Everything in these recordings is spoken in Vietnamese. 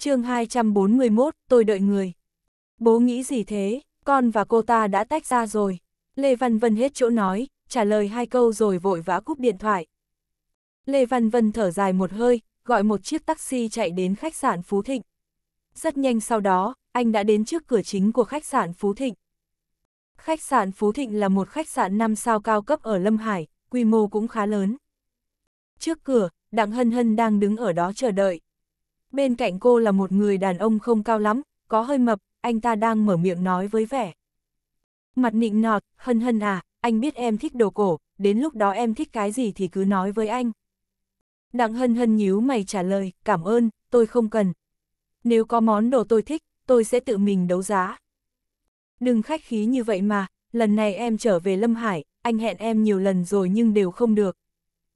chương 241, tôi đợi người. Bố nghĩ gì thế, con và cô ta đã tách ra rồi. Lê Văn Vân hết chỗ nói, trả lời hai câu rồi vội vã cúp điện thoại. Lê Văn Vân thở dài một hơi, gọi một chiếc taxi chạy đến khách sạn Phú Thịnh. Rất nhanh sau đó, anh đã đến trước cửa chính của khách sạn Phú Thịnh. Khách sạn Phú Thịnh là một khách sạn 5 sao cao cấp ở Lâm Hải, quy mô cũng khá lớn. Trước cửa, Đặng Hân Hân đang đứng ở đó chờ đợi, Bên cạnh cô là một người đàn ông không cao lắm, có hơi mập, anh ta đang mở miệng nói với vẻ. Mặt nịnh nọt, hân hân à, anh biết em thích đồ cổ, đến lúc đó em thích cái gì thì cứ nói với anh. Đặng hân hân nhíu mày trả lời, cảm ơn, tôi không cần. Nếu có món đồ tôi thích, tôi sẽ tự mình đấu giá. Đừng khách khí như vậy mà, lần này em trở về Lâm Hải, anh hẹn em nhiều lần rồi nhưng đều không được.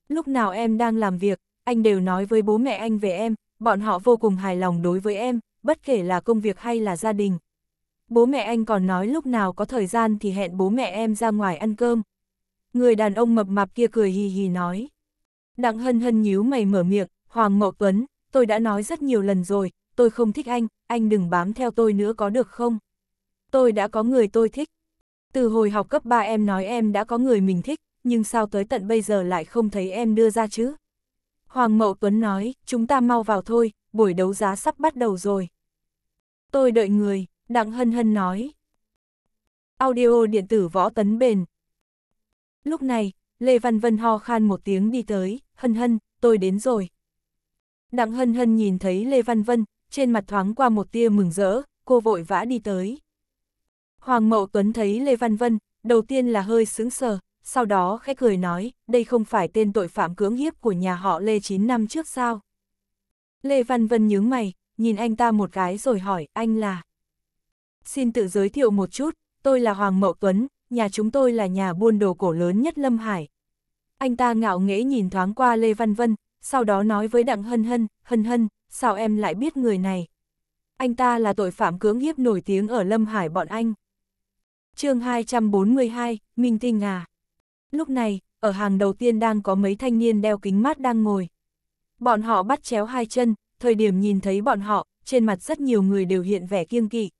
Lúc nào em đang làm việc, anh đều nói với bố mẹ anh về em, bọn họ vô cùng hài lòng đối với em, bất kể là công việc hay là gia đình. Bố mẹ anh còn nói lúc nào có thời gian thì hẹn bố mẹ em ra ngoài ăn cơm. Người đàn ông mập mạp kia cười hì hì nói. Đặng hân hân nhíu mày mở miệng, Hoàng Mậu Tuấn, tôi đã nói rất nhiều lần rồi, tôi không thích anh, anh đừng bám theo tôi nữa có được không? Tôi đã có người tôi thích. Từ hồi học cấp 3 em nói em đã có người mình thích, nhưng sao tới tận bây giờ lại không thấy em đưa ra chứ? Hoàng Mậu Tuấn nói, chúng ta mau vào thôi, buổi đấu giá sắp bắt đầu rồi. Tôi đợi người, Đặng Hân Hân nói. Audio điện tử võ tấn bền. Lúc này, Lê Văn Vân ho khan một tiếng đi tới, Hân Hân, tôi đến rồi. Đặng Hân Hân nhìn thấy Lê Văn Vân, trên mặt thoáng qua một tia mừng rỡ, cô vội vã đi tới. Hoàng Mậu Tuấn thấy Lê Văn Vân, đầu tiên là hơi sững sờ, sau đó khẽ cười nói, đây không phải tên tội phạm cưỡng hiếp của nhà họ Lê 9 năm trước sao? Lê Văn Vân nhướng mày, nhìn anh ta một cái rồi hỏi, anh là... Xin tự giới thiệu một chút, tôi là Hoàng Mậu Tuấn, nhà chúng tôi là nhà buôn đồ cổ lớn nhất Lâm Hải. Anh ta ngạo nghễ nhìn thoáng qua Lê Văn Vân, sau đó nói với Đặng Hân Hân, Hân Hân, sao em lại biết người này? Anh ta là tội phạm cưỡng hiếp nổi tiếng ở Lâm Hải bọn anh. chương 242, Minh Tinh à? Lúc này, ở hàng đầu tiên đang có mấy thanh niên đeo kính mát đang ngồi. Bọn họ bắt chéo hai chân, thời điểm nhìn thấy bọn họ, trên mặt rất nhiều người đều hiện vẻ kiêng kỵ.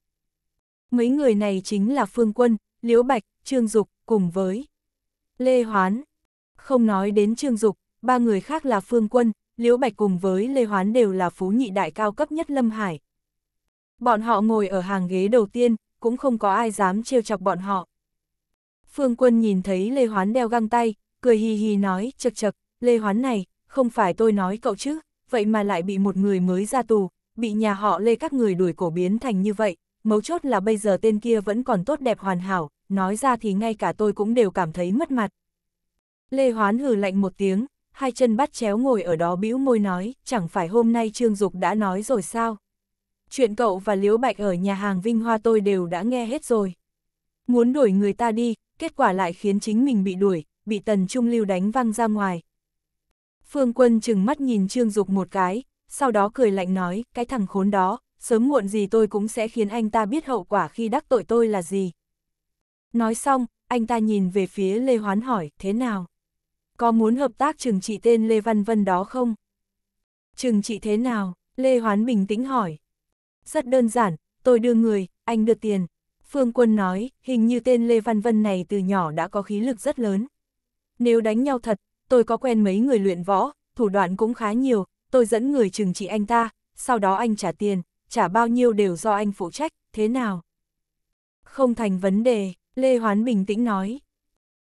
Mấy người này chính là Phương Quân, Liễu Bạch, Trương Dục cùng với Lê Hoán. Không nói đến Trương Dục, ba người khác là Phương Quân, Liễu Bạch cùng với Lê Hoán đều là phú nhị đại cao cấp nhất Lâm Hải. Bọn họ ngồi ở hàng ghế đầu tiên, cũng không có ai dám trêu chọc bọn họ. Phương Quân nhìn thấy Lê Hoán đeo găng tay, cười hì hì nói, chật chật, Lê Hoán này, không phải tôi nói cậu chứ, vậy mà lại bị một người mới ra tù, bị nhà họ Lê các người đuổi cổ biến thành như vậy, mấu chốt là bây giờ tên kia vẫn còn tốt đẹp hoàn hảo, nói ra thì ngay cả tôi cũng đều cảm thấy mất mặt. Lê Hoán hừ lạnh một tiếng, hai chân bắt chéo ngồi ở đó bĩu môi nói, chẳng phải hôm nay Trương Dục đã nói rồi sao? Chuyện cậu và Liễu Bạch ở nhà hàng Vinh Hoa tôi đều đã nghe hết rồi muốn đuổi người ta đi, kết quả lại khiến chính mình bị đuổi, bị tần trung lưu đánh văng ra ngoài. Phương quân chừng mắt nhìn Trương Dục một cái, sau đó cười lạnh nói, cái thằng khốn đó, sớm muộn gì tôi cũng sẽ khiến anh ta biết hậu quả khi đắc tội tôi là gì. Nói xong, anh ta nhìn về phía Lê Hoán hỏi, thế nào? Có muốn hợp tác trừng trị tên Lê Văn Vân đó không? Trừng trị thế nào? Lê Hoán bình tĩnh hỏi. Rất đơn giản, tôi đưa người, anh đưa tiền. Phương Quân nói, hình như tên Lê Văn Vân này từ nhỏ đã có khí lực rất lớn. Nếu đánh nhau thật, tôi có quen mấy người luyện võ, thủ đoạn cũng khá nhiều, tôi dẫn người chừng trị anh ta, sau đó anh trả tiền, trả bao nhiêu đều do anh phụ trách, thế nào? Không thành vấn đề, Lê Hoán bình tĩnh nói.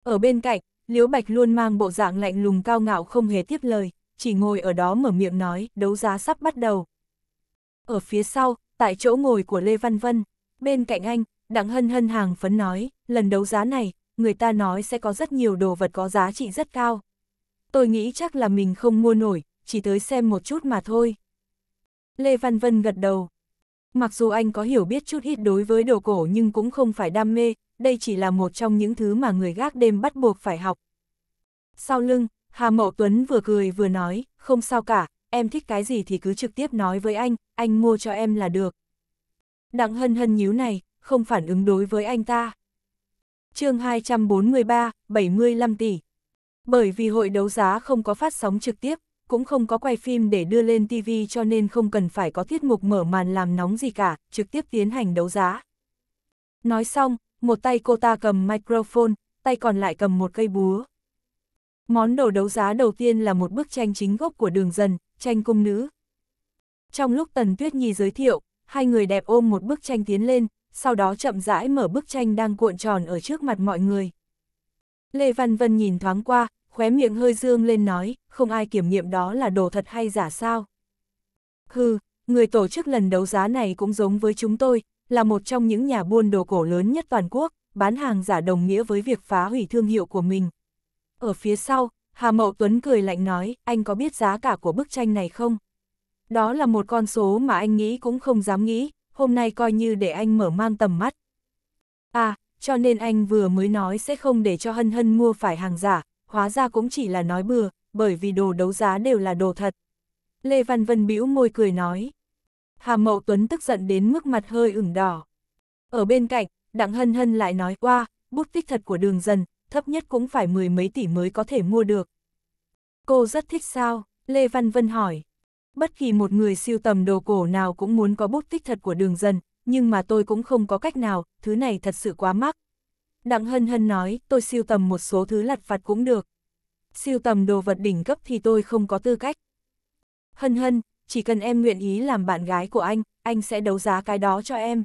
Ở bên cạnh, Liễu Bạch luôn mang bộ dạng lạnh lùng cao ngạo không hề tiếp lời, chỉ ngồi ở đó mở miệng nói, đấu giá sắp bắt đầu. Ở phía sau, tại chỗ ngồi của Lê Văn Vân, bên cạnh anh, Đặng hân hân hàng phấn nói, lần đấu giá này, người ta nói sẽ có rất nhiều đồ vật có giá trị rất cao. Tôi nghĩ chắc là mình không mua nổi, chỉ tới xem một chút mà thôi. Lê Văn Vân gật đầu. Mặc dù anh có hiểu biết chút ít đối với đồ cổ nhưng cũng không phải đam mê, đây chỉ là một trong những thứ mà người gác đêm bắt buộc phải học. Sau lưng, Hà Mậu Tuấn vừa cười vừa nói, không sao cả, em thích cái gì thì cứ trực tiếp nói với anh, anh mua cho em là được. Đặng hân hân nhíu này, không phản ứng đối với anh ta. chương 243, 75 tỷ. Bởi vì hội đấu giá không có phát sóng trực tiếp, cũng không có quay phim để đưa lên TV cho nên không cần phải có tiết mục mở màn làm nóng gì cả, trực tiếp tiến hành đấu giá. Nói xong, một tay cô ta cầm microphone, tay còn lại cầm một cây búa. Món đồ đấu giá đầu tiên là một bức tranh chính gốc của đường dần, tranh cung nữ. Trong lúc Tần Tuyết Nhi giới thiệu, hai người đẹp ôm một bức tranh tiến lên, sau đó chậm rãi mở bức tranh đang cuộn tròn ở trước mặt mọi người. Lê Văn Vân nhìn thoáng qua, khóe miệng hơi dương lên nói, không ai kiểm nghiệm đó là đồ thật hay giả sao. Hừ, người tổ chức lần đấu giá này cũng giống với chúng tôi, là một trong những nhà buôn đồ cổ lớn nhất toàn quốc, bán hàng giả đồng nghĩa với việc phá hủy thương hiệu của mình. Ở phía sau, Hà Mậu Tuấn cười lạnh nói, anh có biết giá cả của bức tranh này không? Đó là một con số mà anh nghĩ cũng không dám nghĩ, hôm nay coi như để anh mở mang tầm mắt. À, cho nên anh vừa mới nói sẽ không để cho Hân Hân mua phải hàng giả, hóa ra cũng chỉ là nói bừa, bởi vì đồ đấu giá đều là đồ thật. Lê Văn Vân bĩu môi cười nói. Hà Mậu Tuấn tức giận đến mức mặt hơi ửng đỏ. Ở bên cạnh, Đặng Hân Hân lại nói qua, bút tích thật của đường dần, thấp nhất cũng phải mười mấy tỷ mới có thể mua được. Cô rất thích sao? Lê Văn Vân hỏi. Bất kỳ một người siêu tầm đồ cổ nào cũng muốn có bút tích thật của đường dần, nhưng mà tôi cũng không có cách nào, thứ này thật sự quá mắc. Đặng Hân Hân nói, tôi siêu tầm một số thứ lặt vặt cũng được. Siêu tầm đồ vật đỉnh cấp thì tôi không có tư cách. Hân Hân, chỉ cần em nguyện ý làm bạn gái của anh, anh sẽ đấu giá cái đó cho em.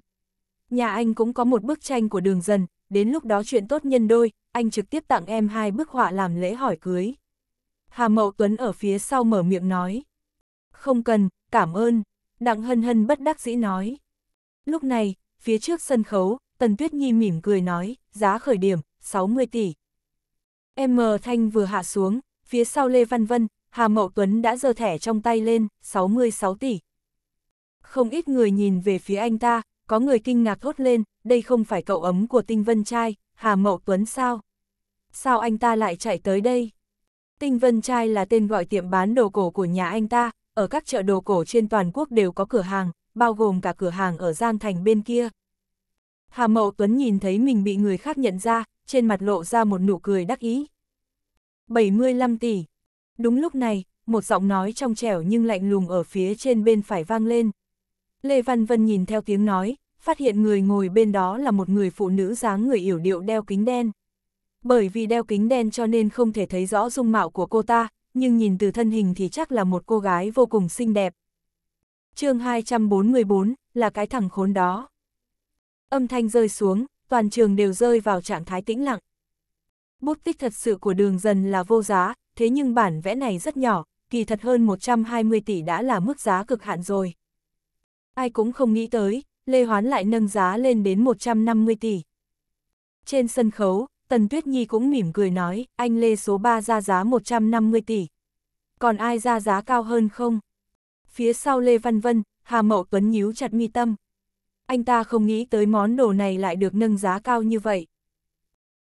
Nhà anh cũng có một bức tranh của đường dần, đến lúc đó chuyện tốt nhân đôi, anh trực tiếp tặng em hai bức họa làm lễ hỏi cưới. Hà Mậu Tuấn ở phía sau mở miệng nói. Không cần, cảm ơn, Đặng Hân Hân bất đắc dĩ nói. Lúc này, phía trước sân khấu, Tần Tuyết Nhi mỉm cười nói, giá khởi điểm, 60 tỷ. M Thanh vừa hạ xuống, phía sau Lê Văn Vân, Hà Mậu Tuấn đã giơ thẻ trong tay lên, 66 tỷ. Không ít người nhìn về phía anh ta, có người kinh ngạc thốt lên, đây không phải cậu ấm của Tinh Vân Trai, Hà Mậu Tuấn sao? Sao anh ta lại chạy tới đây? Tinh Vân Trai là tên gọi tiệm bán đồ cổ của nhà anh ta, ở các chợ đồ cổ trên toàn quốc đều có cửa hàng, bao gồm cả cửa hàng ở Giang Thành bên kia. Hà Mậu Tuấn nhìn thấy mình bị người khác nhận ra, trên mặt lộ ra một nụ cười đắc ý. 75 tỷ. Đúng lúc này, một giọng nói trong trẻo nhưng lạnh lùng ở phía trên bên phải vang lên. Lê Văn Vân nhìn theo tiếng nói, phát hiện người ngồi bên đó là một người phụ nữ dáng người yểu điệu đeo kính đen. Bởi vì đeo kính đen cho nên không thể thấy rõ dung mạo của cô ta, nhưng nhìn từ thân hình thì chắc là một cô gái vô cùng xinh đẹp. chương 244, là cái thằng khốn đó. Âm thanh rơi xuống, toàn trường đều rơi vào trạng thái tĩnh lặng. Bút tích thật sự của đường dần là vô giá, thế nhưng bản vẽ này rất nhỏ, kỳ thật hơn 120 tỷ đã là mức giá cực hạn rồi. Ai cũng không nghĩ tới, Lê Hoán lại nâng giá lên đến 150 tỷ. Trên sân khấu, Tần Tuyết Nhi cũng mỉm cười nói, anh Lê số 3 ra giá 150 tỷ. Còn ai ra giá cao hơn không? Phía sau Lê Văn Vân, Hà Mậu Tuấn nhíu chặt mi tâm. Anh ta không nghĩ tới món đồ này lại được nâng giá cao như vậy.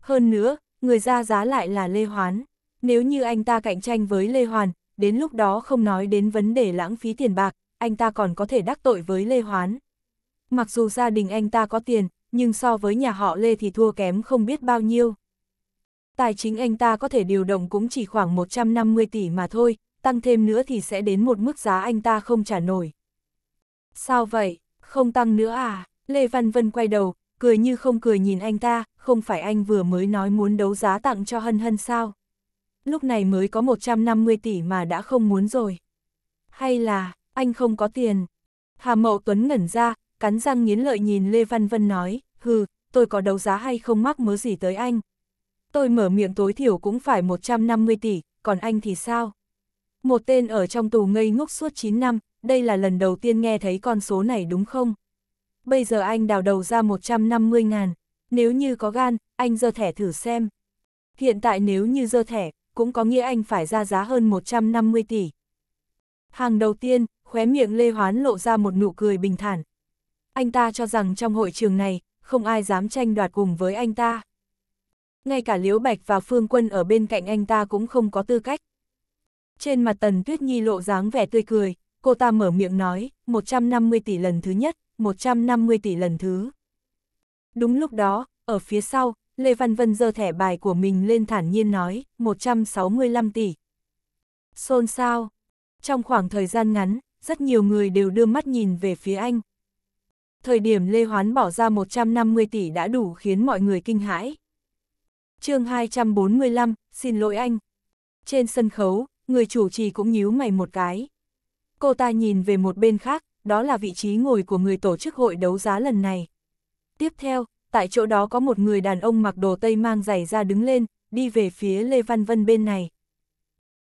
Hơn nữa, người ra giá lại là Lê Hoán. Nếu như anh ta cạnh tranh với Lê Hoàn, đến lúc đó không nói đến vấn đề lãng phí tiền bạc, anh ta còn có thể đắc tội với Lê Hoán. Mặc dù gia đình anh ta có tiền, nhưng so với nhà họ Lê thì thua kém không biết bao nhiêu tài chính anh ta có thể điều động cũng chỉ khoảng 150 tỷ mà thôi, tăng thêm nữa thì sẽ đến một mức giá anh ta không trả nổi. Sao vậy, không tăng nữa à? Lê Văn Vân quay đầu, cười như không cười nhìn anh ta, không phải anh vừa mới nói muốn đấu giá tặng cho Hân Hân sao? Lúc này mới có 150 tỷ mà đã không muốn rồi. Hay là, anh không có tiền? Hà Mậu Tuấn ngẩn ra, cắn răng nghiến lợi nhìn Lê Văn Vân nói, hừ, tôi có đấu giá hay không mắc mớ gì tới anh, Tôi mở miệng tối thiểu cũng phải 150 tỷ, còn anh thì sao? Một tên ở trong tù ngây ngốc suốt 9 năm, đây là lần đầu tiên nghe thấy con số này đúng không? Bây giờ anh đào đầu ra 150 ngàn, nếu như có gan, anh dơ thẻ thử xem. Hiện tại nếu như dơ thẻ, cũng có nghĩa anh phải ra giá hơn 150 tỷ. Hàng đầu tiên, khóe miệng Lê Hoán lộ ra một nụ cười bình thản. Anh ta cho rằng trong hội trường này, không ai dám tranh đoạt cùng với anh ta ngay cả Liễu Bạch và Phương Quân ở bên cạnh anh ta cũng không có tư cách. Trên mặt Tần Tuyết Nhi lộ dáng vẻ tươi cười, cô ta mở miệng nói, 150 tỷ lần thứ nhất, 150 tỷ lần thứ. Đúng lúc đó, ở phía sau, Lê Văn Vân giơ thẻ bài của mình lên thản nhiên nói, 165 tỷ. Xôn xao. Trong khoảng thời gian ngắn, rất nhiều người đều đưa mắt nhìn về phía anh. Thời điểm Lê Hoán bỏ ra 150 tỷ đã đủ khiến mọi người kinh hãi, chương 245, xin lỗi anh. Trên sân khấu, người chủ trì cũng nhíu mày một cái. Cô ta nhìn về một bên khác, đó là vị trí ngồi của người tổ chức hội đấu giá lần này. Tiếp theo, tại chỗ đó có một người đàn ông mặc đồ tây mang giày ra đứng lên, đi về phía Lê Văn Vân bên này.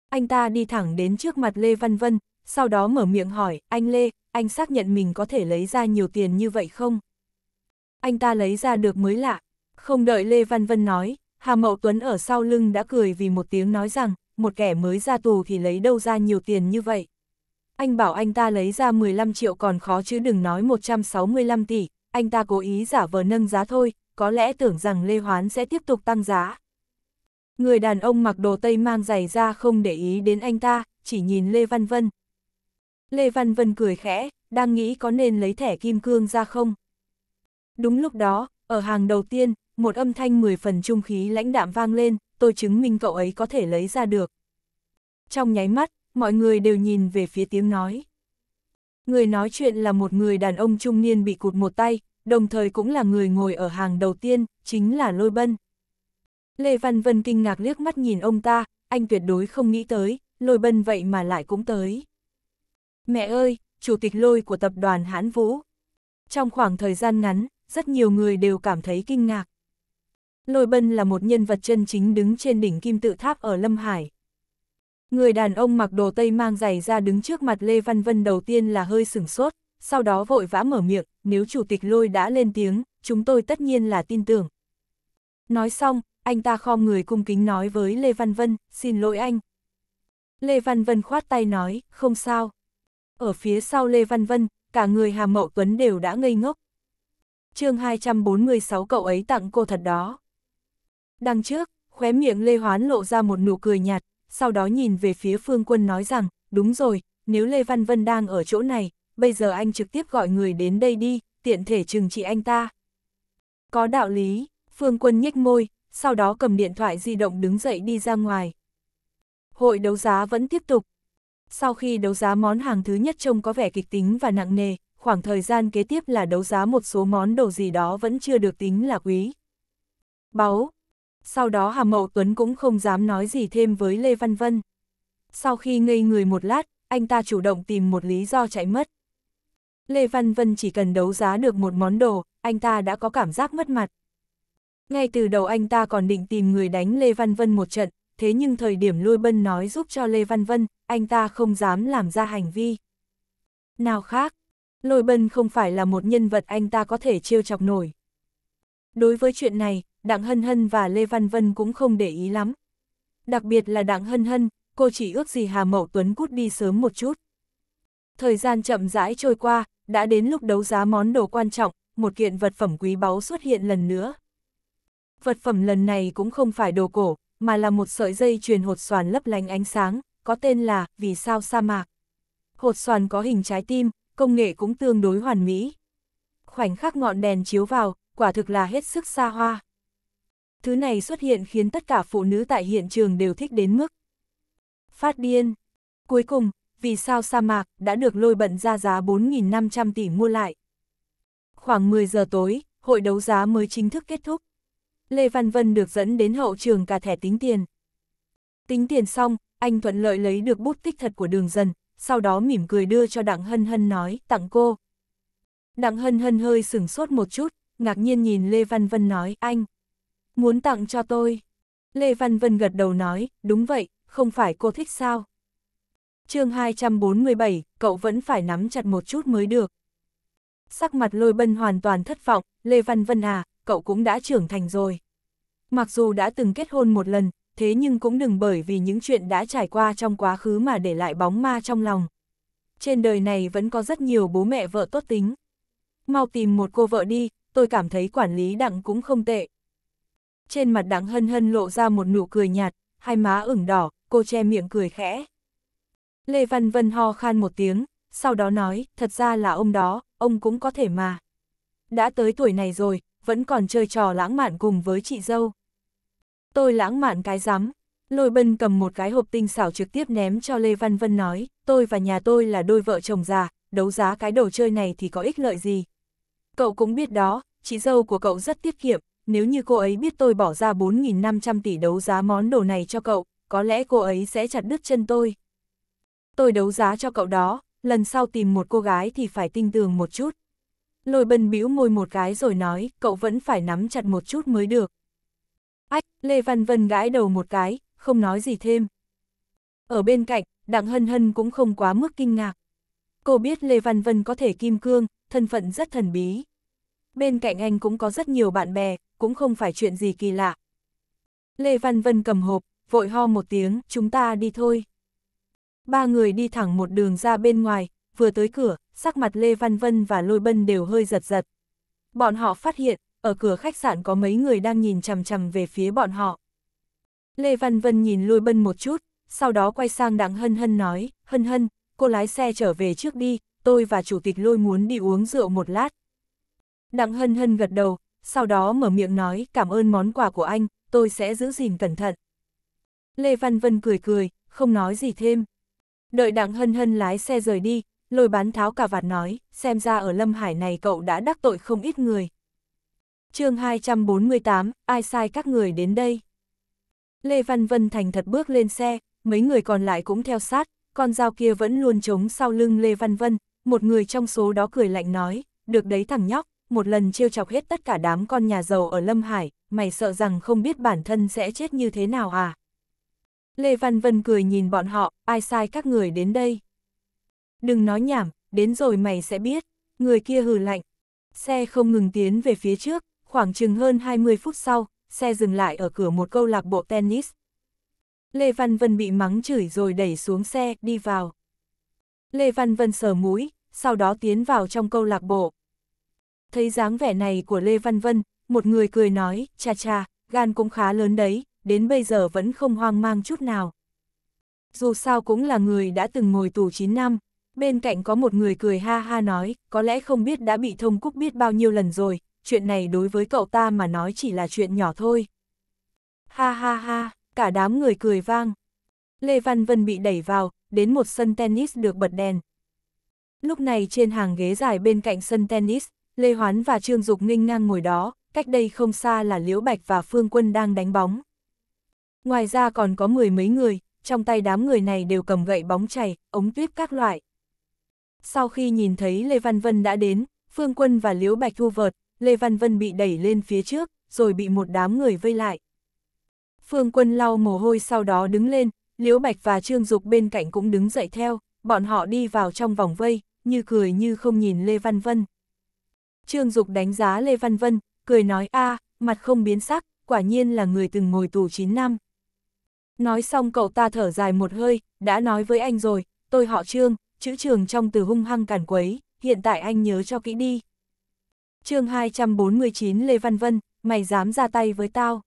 Anh ta đi thẳng đến trước mặt Lê Văn Vân, sau đó mở miệng hỏi, anh Lê, anh xác nhận mình có thể lấy ra nhiều tiền như vậy không? Anh ta lấy ra được mới lạ, không đợi Lê Văn Vân nói, Hà Mậu Tuấn ở sau lưng đã cười vì một tiếng nói rằng, một kẻ mới ra tù thì lấy đâu ra nhiều tiền như vậy. Anh bảo anh ta lấy ra 15 triệu còn khó chứ đừng nói 165 tỷ, anh ta cố ý giả vờ nâng giá thôi, có lẽ tưởng rằng Lê Hoán sẽ tiếp tục tăng giá. Người đàn ông mặc đồ tây mang giày ra không để ý đến anh ta, chỉ nhìn Lê Văn Vân. Lê Văn Vân cười khẽ, đang nghĩ có nên lấy thẻ kim cương ra không. Đúng lúc đó, ở hàng đầu tiên, một âm thanh mười phần trung khí lãnh đạm vang lên, tôi chứng minh cậu ấy có thể lấy ra được. Trong nháy mắt, mọi người đều nhìn về phía tiếng nói. Người nói chuyện là một người đàn ông trung niên bị cụt một tay, đồng thời cũng là người ngồi ở hàng đầu tiên, chính là Lôi Bân. Lê Văn Vân kinh ngạc liếc mắt nhìn ông ta, anh tuyệt đối không nghĩ tới, Lôi Bân vậy mà lại cũng tới. Mẹ ơi, chủ tịch Lôi của tập đoàn Hãn Vũ. Trong khoảng thời gian ngắn, rất nhiều người đều cảm thấy kinh ngạc. Lôi Bân là một nhân vật chân chính đứng trên đỉnh kim tự tháp ở Lâm Hải. Người đàn ông mặc đồ tây mang giày ra đứng trước mặt Lê Văn Vân đầu tiên là hơi sửng sốt, sau đó vội vã mở miệng, nếu chủ tịch lôi đã lên tiếng, chúng tôi tất nhiên là tin tưởng. Nói xong, anh ta khom người cung kính nói với Lê Văn Vân, xin lỗi anh. Lê Văn Vân khoát tay nói, không sao. Ở phía sau Lê Văn Vân, cả người Hà Mậu Tuấn đều đã ngây ngốc. chương 246 cậu ấy tặng cô thật đó. Đằng trước, khóe miệng Lê Hoán lộ ra một nụ cười nhạt, sau đó nhìn về phía phương quân nói rằng, đúng rồi, nếu Lê Văn Vân đang ở chỗ này, bây giờ anh trực tiếp gọi người đến đây đi, tiện thể trừng trị anh ta. Có đạo lý, phương quân nhếch môi, sau đó cầm điện thoại di động đứng dậy đi ra ngoài. Hội đấu giá vẫn tiếp tục. Sau khi đấu giá món hàng thứ nhất trông có vẻ kịch tính và nặng nề, khoảng thời gian kế tiếp là đấu giá một số món đồ gì đó vẫn chưa được tính là quý. Báu, sau đó Hà Mậu Tuấn cũng không dám nói gì thêm với Lê Văn Vân. Sau khi ngây người một lát, anh ta chủ động tìm một lý do chạy mất. Lê Văn Vân chỉ cần đấu giá được một món đồ, anh ta đã có cảm giác mất mặt. Ngay từ đầu anh ta còn định tìm người đánh Lê Văn Vân một trận, thế nhưng thời điểm lôi bân nói giúp cho Lê Văn Vân, anh ta không dám làm ra hành vi. Nào khác, lôi bân không phải là một nhân vật anh ta có thể trêu chọc nổi. Đối với chuyện này, Đặng Hân Hân và Lê Văn Vân cũng không để ý lắm. Đặc biệt là Đặng Hân Hân, cô chỉ ước gì Hà Mậu Tuấn cút đi sớm một chút. Thời gian chậm rãi trôi qua, đã đến lúc đấu giá món đồ quan trọng, một kiện vật phẩm quý báu xuất hiện lần nữa. Vật phẩm lần này cũng không phải đồ cổ, mà là một sợi dây truyền hột xoàn lấp lánh ánh sáng, có tên là Vì sao sa mạc. Hột xoàn có hình trái tim, công nghệ cũng tương đối hoàn mỹ. Khoảnh khắc ngọn đèn chiếu vào, quả thực là hết sức xa hoa. Thứ này xuất hiện khiến tất cả phụ nữ tại hiện trường đều thích đến mức phát điên. Cuối cùng, vì sao sa mạc đã được lôi bận ra giá 4.500 tỷ mua lại. Khoảng 10 giờ tối, hội đấu giá mới chính thức kết thúc. Lê Văn Vân được dẫn đến hậu trường cả thẻ tính tiền. Tính tiền xong, anh thuận lợi lấy được bút tích thật của đường dần, sau đó mỉm cười đưa cho Đặng Hân Hân nói, tặng cô. Đặng Hân Hân hơi sửng sốt một chút, ngạc nhiên nhìn Lê Văn Vân nói, anh. Muốn tặng cho tôi. Lê Văn Vân gật đầu nói, đúng vậy, không phải cô thích sao? chương 247, cậu vẫn phải nắm chặt một chút mới được. Sắc mặt lôi bân hoàn toàn thất vọng, Lê Văn Vân à, cậu cũng đã trưởng thành rồi. Mặc dù đã từng kết hôn một lần, thế nhưng cũng đừng bởi vì những chuyện đã trải qua trong quá khứ mà để lại bóng ma trong lòng. Trên đời này vẫn có rất nhiều bố mẹ vợ tốt tính. Mau tìm một cô vợ đi, tôi cảm thấy quản lý đặng cũng không tệ trên mặt đặng hân hân lộ ra một nụ cười nhạt, hai má ửng đỏ, cô che miệng cười khẽ. Lê Văn Vân ho khan một tiếng, sau đó nói, thật ra là ông đó, ông cũng có thể mà. Đã tới tuổi này rồi, vẫn còn chơi trò lãng mạn cùng với chị dâu. Tôi lãng mạn cái rắm, lôi bân cầm một cái hộp tinh xảo trực tiếp ném cho Lê Văn Vân nói, tôi và nhà tôi là đôi vợ chồng già, đấu giá cái đồ chơi này thì có ích lợi gì. Cậu cũng biết đó, chị dâu của cậu rất tiết kiệm, nếu như cô ấy biết tôi bỏ ra 4.500 tỷ đấu giá món đồ này cho cậu, có lẽ cô ấy sẽ chặt đứt chân tôi. Tôi đấu giá cho cậu đó, lần sau tìm một cô gái thì phải tinh tường một chút. Lôi bần bĩu môi một cái rồi nói, cậu vẫn phải nắm chặt một chút mới được. Ách, Lê Văn Vân gãi đầu một cái, không nói gì thêm. Ở bên cạnh, Đặng Hân Hân cũng không quá mức kinh ngạc. Cô biết Lê Văn Vân có thể kim cương, thân phận rất thần bí bên cạnh anh cũng có rất nhiều bạn bè, cũng không phải chuyện gì kỳ lạ. Lê Văn Vân cầm hộp, vội ho một tiếng, chúng ta đi thôi. Ba người đi thẳng một đường ra bên ngoài, vừa tới cửa, sắc mặt Lê Văn Vân và Lôi Bân đều hơi giật giật. Bọn họ phát hiện, ở cửa khách sạn có mấy người đang nhìn chằm chằm về phía bọn họ. Lê Văn Vân nhìn Lôi Bân một chút, sau đó quay sang Đặng Hân Hân nói, Hân Hân, cô lái xe trở về trước đi, tôi và chủ tịch Lôi muốn đi uống rượu một lát. Đặng hân hân gật đầu, sau đó mở miệng nói cảm ơn món quà của anh, tôi sẽ giữ gìn cẩn thận. Lê Văn Vân cười cười, không nói gì thêm. Đợi đặng hân hân lái xe rời đi, lôi bán tháo cả vạt nói, xem ra ở Lâm Hải này cậu đã đắc tội không ít người. chương 248, ai sai các người đến đây? Lê Văn Vân thành thật bước lên xe, mấy người còn lại cũng theo sát, con dao kia vẫn luôn chống sau lưng Lê Văn Vân, một người trong số đó cười lạnh nói, được đấy thằng nhóc, một lần trêu chọc hết tất cả đám con nhà giàu ở Lâm Hải, mày sợ rằng không biết bản thân sẽ chết như thế nào à? Lê Văn Vân cười nhìn bọn họ, ai sai các người đến đây? Đừng nói nhảm, đến rồi mày sẽ biết, người kia hừ lạnh. Xe không ngừng tiến về phía trước, khoảng chừng hơn 20 phút sau, xe dừng lại ở cửa một câu lạc bộ tennis. Lê Văn Vân bị mắng chửi rồi đẩy xuống xe, đi vào. Lê Văn Vân sờ mũi, sau đó tiến vào trong câu lạc bộ thấy dáng vẻ này của Lê Văn Vân, một người cười nói, cha cha, gan cũng khá lớn đấy, đến bây giờ vẫn không hoang mang chút nào. Dù sao cũng là người đã từng ngồi tù 9 năm, bên cạnh có một người cười ha ha nói, có lẽ không biết đã bị thông cúc biết bao nhiêu lần rồi, chuyện này đối với cậu ta mà nói chỉ là chuyện nhỏ thôi. Ha ha ha, cả đám người cười vang. Lê Văn Vân bị đẩy vào, đến một sân tennis được bật đèn. Lúc này trên hàng ghế dài bên cạnh sân tennis, Lê Hoán và Trương Dục nghênh ngang ngồi đó, cách đây không xa là Liễu Bạch và Phương Quân đang đánh bóng. Ngoài ra còn có mười mấy người, trong tay đám người này đều cầm gậy bóng chày, ống tuyếp các loại. Sau khi nhìn thấy Lê Văn Vân đã đến, Phương Quân và Liễu Bạch thu vợt, Lê Văn Vân bị đẩy lên phía trước, rồi bị một đám người vây lại. Phương Quân lau mồ hôi sau đó đứng lên, Liễu Bạch và Trương Dục bên cạnh cũng đứng dậy theo, bọn họ đi vào trong vòng vây, như cười như không nhìn Lê Văn Vân. Trương Dục đánh giá Lê Văn Vân, cười nói a, à, mặt không biến sắc, quả nhiên là người từng ngồi tù 9 năm. Nói xong cậu ta thở dài một hơi, đã nói với anh rồi, tôi họ Trương, chữ trường trong từ hung hăng càn quấy, hiện tại anh nhớ cho kỹ đi. chương 249 Lê Văn Vân, mày dám ra tay với tao.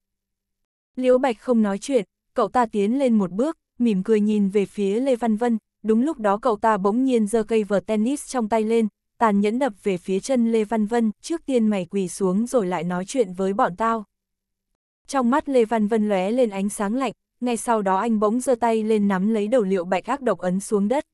Liễu Bạch không nói chuyện, cậu ta tiến lên một bước, mỉm cười nhìn về phía Lê Văn Vân, đúng lúc đó cậu ta bỗng nhiên giơ cây vợt tennis trong tay lên, tàn nhẫn đập về phía chân Lê Văn Vân, trước tiên mày quỳ xuống rồi lại nói chuyện với bọn tao. Trong mắt Lê Văn Vân lóe lên ánh sáng lạnh, ngay sau đó anh bỗng giơ tay lên nắm lấy đầu liệu bạch ác độc ấn xuống đất.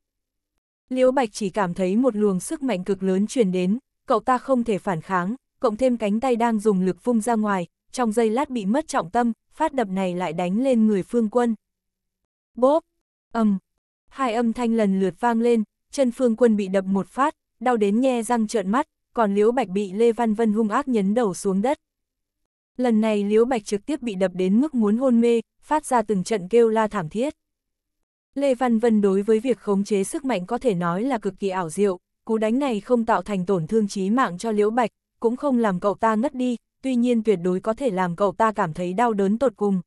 Liễu Bạch chỉ cảm thấy một luồng sức mạnh cực lớn truyền đến, cậu ta không thể phản kháng, cộng thêm cánh tay đang dùng lực vung ra ngoài, trong giây lát bị mất trọng tâm, phát đập này lại đánh lên người phương quân. Bốp, ầm, hai âm thanh lần lượt vang lên, chân phương quân bị đập một phát, đau đến nhe răng trợn mắt, còn Liễu Bạch bị Lê Văn Vân hung ác nhấn đầu xuống đất. Lần này Liễu Bạch trực tiếp bị đập đến mức muốn hôn mê, phát ra từng trận kêu la thảm thiết. Lê Văn Vân đối với việc khống chế sức mạnh có thể nói là cực kỳ ảo diệu, cú đánh này không tạo thành tổn thương chí mạng cho Liễu Bạch, cũng không làm cậu ta ngất đi, tuy nhiên tuyệt đối có thể làm cậu ta cảm thấy đau đớn tột cùng.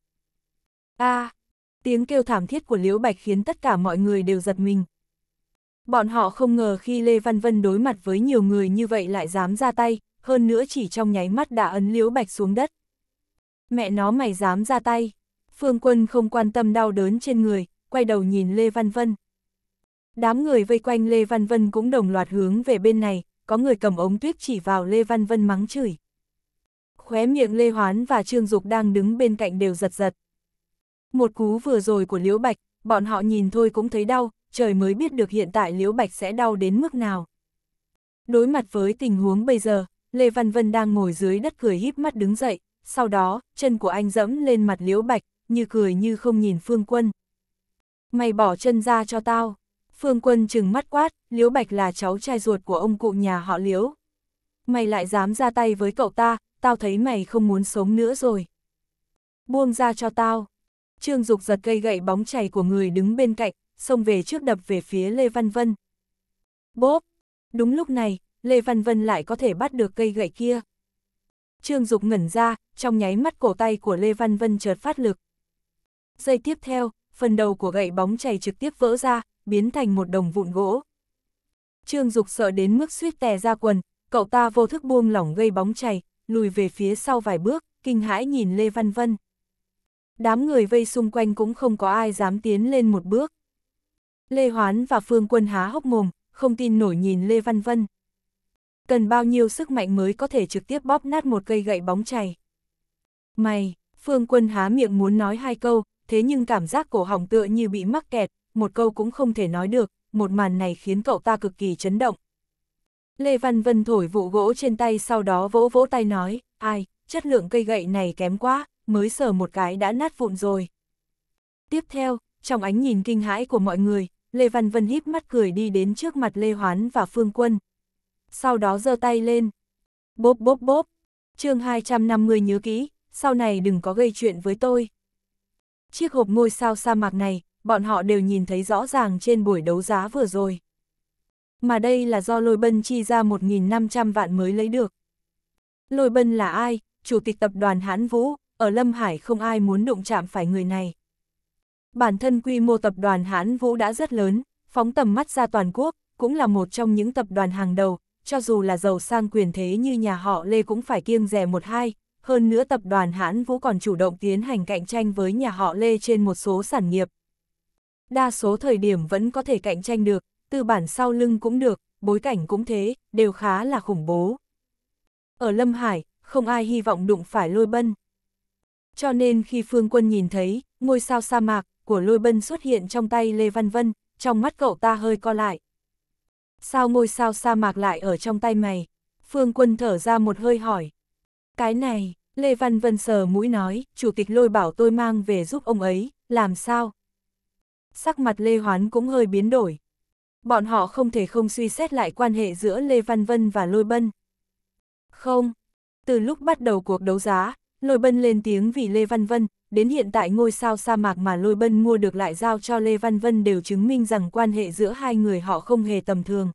A, à, tiếng kêu thảm thiết của Liễu Bạch khiến tất cả mọi người đều giật mình. Bọn họ không ngờ khi Lê Văn Vân đối mặt với nhiều người như vậy lại dám ra tay, hơn nữa chỉ trong nháy mắt đã ấn liễu bạch xuống đất. Mẹ nó mày dám ra tay. Phương quân không quan tâm đau đớn trên người, quay đầu nhìn Lê Văn Vân. Đám người vây quanh Lê Văn Vân cũng đồng loạt hướng về bên này, có người cầm ống tuyết chỉ vào Lê Văn Vân mắng chửi. Khóe miệng Lê Hoán và Trương Dục đang đứng bên cạnh đều giật giật. Một cú vừa rồi của Liễu Bạch, bọn họ nhìn thôi cũng thấy đau, trời mới biết được hiện tại Liễu Bạch sẽ đau đến mức nào. Đối mặt với tình huống bây giờ, Lê Văn Vân đang ngồi dưới đất cười híp mắt đứng dậy, sau đó, chân của anh dẫm lên mặt Liễu Bạch, như cười như không nhìn Phương Quân. Mày bỏ chân ra cho tao. Phương Quân trừng mắt quát, Liễu Bạch là cháu trai ruột của ông cụ nhà họ Liễu. Mày lại dám ra tay với cậu ta, tao thấy mày không muốn sống nữa rồi. Buông ra cho tao. Trương Dục giật cây gậy bóng chảy của người đứng bên cạnh, xông về trước đập về phía Lê Văn Vân. Bốp! Đúng lúc này, Lê Văn Vân lại có thể bắt được cây gậy kia. Trương Dục ngẩn ra, trong nháy mắt cổ tay của Lê Văn Vân chợt phát lực. Giây tiếp theo, phần đầu của gậy bóng chảy trực tiếp vỡ ra, biến thành một đồng vụn gỗ. Trương Dục sợ đến mức suýt tè ra quần, cậu ta vô thức buông lỏng gây bóng chảy, lùi về phía sau vài bước, kinh hãi nhìn Lê Văn Vân. Đám người vây xung quanh cũng không có ai dám tiến lên một bước. Lê Hoán và Phương Quân há hốc mồm, không tin nổi nhìn Lê Văn Vân. Cần bao nhiêu sức mạnh mới có thể trực tiếp bóp nát một cây gậy bóng chày. Mày, Phương Quân há miệng muốn nói hai câu, thế nhưng cảm giác cổ họng tựa như bị mắc kẹt, một câu cũng không thể nói được, một màn này khiến cậu ta cực kỳ chấn động. Lê Văn Vân thổi vụ gỗ trên tay sau đó vỗ vỗ tay nói, ai, chất lượng cây gậy này kém quá, mới sờ một cái đã nát vụn rồi. Tiếp theo, trong ánh nhìn kinh hãi của mọi người, Lê Văn Vân híp mắt cười đi đến trước mặt Lê Hoán và Phương Quân. Sau đó giơ tay lên. Bốp bốp bốp. chương 250 nhớ kỹ, sau này đừng có gây chuyện với tôi. Chiếc hộp ngôi sao sa mạc này, bọn họ đều nhìn thấy rõ ràng trên buổi đấu giá vừa rồi. Mà đây là do Lôi Bân chi ra 1.500 vạn mới lấy được. Lôi Bân là ai? Chủ tịch tập đoàn Hán Vũ, ở Lâm Hải không ai muốn đụng chạm phải người này. Bản thân quy mô tập đoàn Hãn Vũ đã rất lớn, phóng tầm mắt ra toàn quốc, cũng là một trong những tập đoàn hàng đầu, cho dù là giàu sang quyền thế như nhà họ Lê cũng phải kiêng rẻ một hai, hơn nữa tập đoàn Hãn Vũ còn chủ động tiến hành cạnh tranh với nhà họ Lê trên một số sản nghiệp. Đa số thời điểm vẫn có thể cạnh tranh được, tư bản sau lưng cũng được, bối cảnh cũng thế, đều khá là khủng bố. Ở Lâm Hải, không ai hy vọng đụng phải lôi bân. Cho nên khi Phương Quân nhìn thấy, ngôi sao sa mạc, của lôi bân xuất hiện trong tay Lê Văn Vân, trong mắt cậu ta hơi co lại. Sao ngôi sao sa mạc lại ở trong tay mày? Phương quân thở ra một hơi hỏi. Cái này, Lê Văn Vân sờ mũi nói, chủ tịch lôi bảo tôi mang về giúp ông ấy, làm sao? Sắc mặt Lê Hoán cũng hơi biến đổi. Bọn họ không thể không suy xét lại quan hệ giữa Lê Văn Vân và Lôi Bân. Không, từ lúc bắt đầu cuộc đấu giá, Lôi Bân lên tiếng vì Lê Văn Vân, đến hiện tại ngôi sao sa mạc mà Lôi Bân mua được lại giao cho Lê Văn Vân đều chứng minh rằng quan hệ giữa hai người họ không hề tầm thường.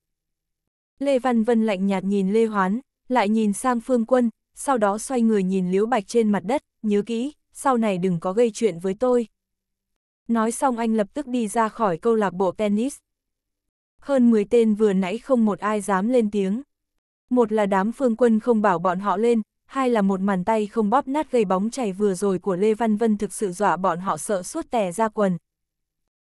Lê Văn Vân lạnh nhạt nhìn Lê Hoán, lại nhìn sang Phương Quân, sau đó xoay người nhìn Liễu Bạch trên mặt đất, nhớ kỹ, sau này đừng có gây chuyện với tôi. Nói xong anh lập tức đi ra khỏi câu lạc bộ tennis. Hơn 10 tên vừa nãy không một ai dám lên tiếng. Một là đám phương quân không bảo bọn họ lên, hai là một màn tay không bóp nát gây bóng chảy vừa rồi của Lê Văn Vân thực sự dọa bọn họ sợ suốt tè ra quần.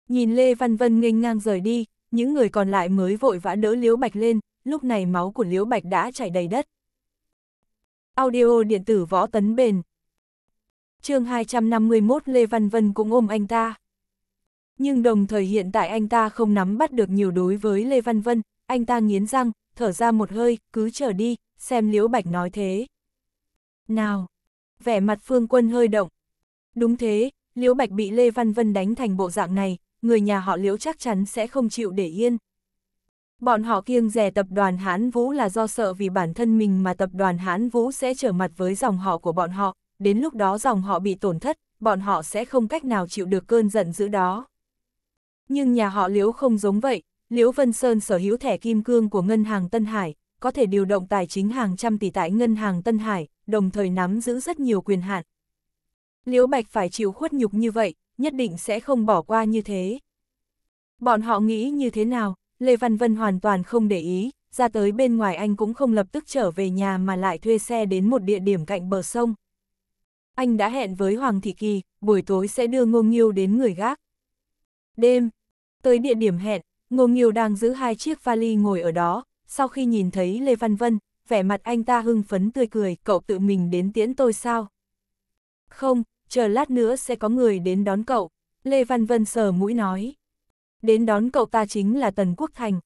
Nhìn Lê Văn Vân nghênh ngang rời đi, những người còn lại mới vội vã đỡ Liễu Bạch lên, lúc này máu của Liễu Bạch đã chảy đầy đất. Audio điện tử võ tấn bền chương 251 Lê Văn Vân cũng ôm anh ta. Nhưng đồng thời hiện tại anh ta không nắm bắt được nhiều đối với Lê Văn Vân, anh ta nghiến răng, thở ra một hơi, cứ chờ đi, xem Liễu Bạch nói thế. Nào! Vẻ mặt phương quân hơi động. Đúng thế, Liễu Bạch bị Lê Văn Vân đánh thành bộ dạng này, người nhà họ Liễu chắc chắn sẽ không chịu để yên. Bọn họ kiêng rẻ tập đoàn Hán Vũ là do sợ vì bản thân mình mà tập đoàn Hán Vũ sẽ trở mặt với dòng họ của bọn họ, đến lúc đó dòng họ bị tổn thất, bọn họ sẽ không cách nào chịu được cơn giận dữ đó. Nhưng nhà họ Liễu không giống vậy, Liễu Vân Sơn sở hữu thẻ kim cương của ngân hàng Tân Hải, có thể điều động tài chính hàng trăm tỷ tại ngân hàng Tân Hải, đồng thời nắm giữ rất nhiều quyền hạn. Liễu Bạch phải chịu khuất nhục như vậy, nhất định sẽ không bỏ qua như thế. Bọn họ nghĩ như thế nào, Lê Văn Vân hoàn toàn không để ý, ra tới bên ngoài anh cũng không lập tức trở về nhà mà lại thuê xe đến một địa điểm cạnh bờ sông. Anh đã hẹn với Hoàng Thị Kỳ, buổi tối sẽ đưa Ngô Nghiêu đến người gác. Đêm, tới địa điểm hẹn, Ngô Nghiêu đang giữ hai chiếc vali ngồi ở đó, sau khi nhìn thấy Lê Văn Vân, vẻ mặt anh ta hưng phấn tươi cười, cậu tự mình đến tiễn tôi sao? Không, chờ lát nữa sẽ có người đến đón cậu, Lê Văn Vân sờ mũi nói. Đến đón cậu ta chính là Tần Quốc Thành.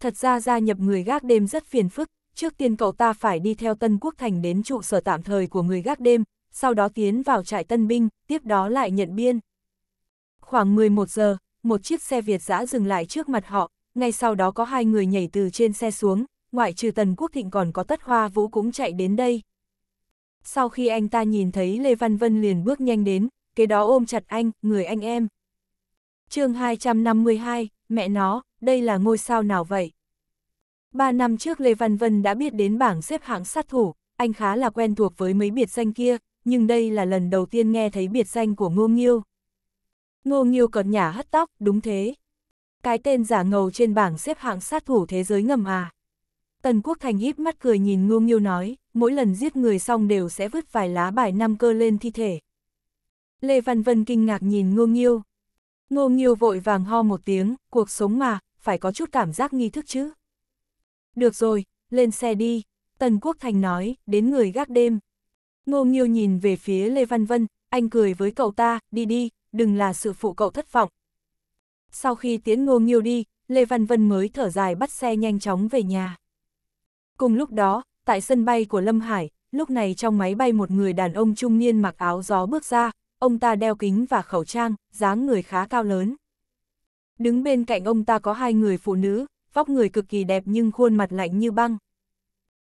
Thật ra gia nhập người gác đêm rất phiền phức, trước tiên cậu ta phải đi theo Tần Quốc Thành đến trụ sở tạm thời của người gác đêm, sau đó tiến vào trại tân binh, tiếp đó lại nhận biên. Khoảng 11 giờ, một chiếc xe Việt giã dừng lại trước mặt họ, ngay sau đó có hai người nhảy từ trên xe xuống, ngoại trừ Tần Quốc Thịnh còn có tất hoa vũ cũng chạy đến đây. Sau khi anh ta nhìn thấy Lê Văn Vân liền bước nhanh đến, kế đó ôm chặt anh, người anh em. chương 252, mẹ nó, đây là ngôi sao nào vậy? Ba năm trước Lê Văn Vân đã biết đến bảng xếp hạng sát thủ, anh khá là quen thuộc với mấy biệt danh kia, nhưng đây là lần đầu tiên nghe thấy biệt danh của Ngô Nghiêu. Ngô Nghiêu cợt nhả hất tóc, đúng thế. Cái tên giả ngầu trên bảng xếp hạng sát thủ thế giới ngầm à. Tần Quốc Thành híp mắt cười nhìn Ngô Nghiêu nói, mỗi lần giết người xong đều sẽ vứt vài lá bài năm cơ lên thi thể. Lê Văn Vân kinh ngạc nhìn Ngô Nghiêu. Ngô Nghiêu vội vàng ho một tiếng, cuộc sống mà, phải có chút cảm giác nghi thức chứ. Được rồi, lên xe đi, Tần Quốc Thành nói, đến người gác đêm. Ngô Nghiêu nhìn về phía Lê Văn Vân, anh cười với cậu ta, đi đi, đừng là sự phụ cậu thất vọng. Sau khi tiến Ngô Nghiêu đi, Lê Văn Vân mới thở dài bắt xe nhanh chóng về nhà. Cùng lúc đó, tại sân bay của Lâm Hải, lúc này trong máy bay một người đàn ông trung niên mặc áo gió bước ra, ông ta đeo kính và khẩu trang, dáng người khá cao lớn. Đứng bên cạnh ông ta có hai người phụ nữ, vóc người cực kỳ đẹp nhưng khuôn mặt lạnh như băng.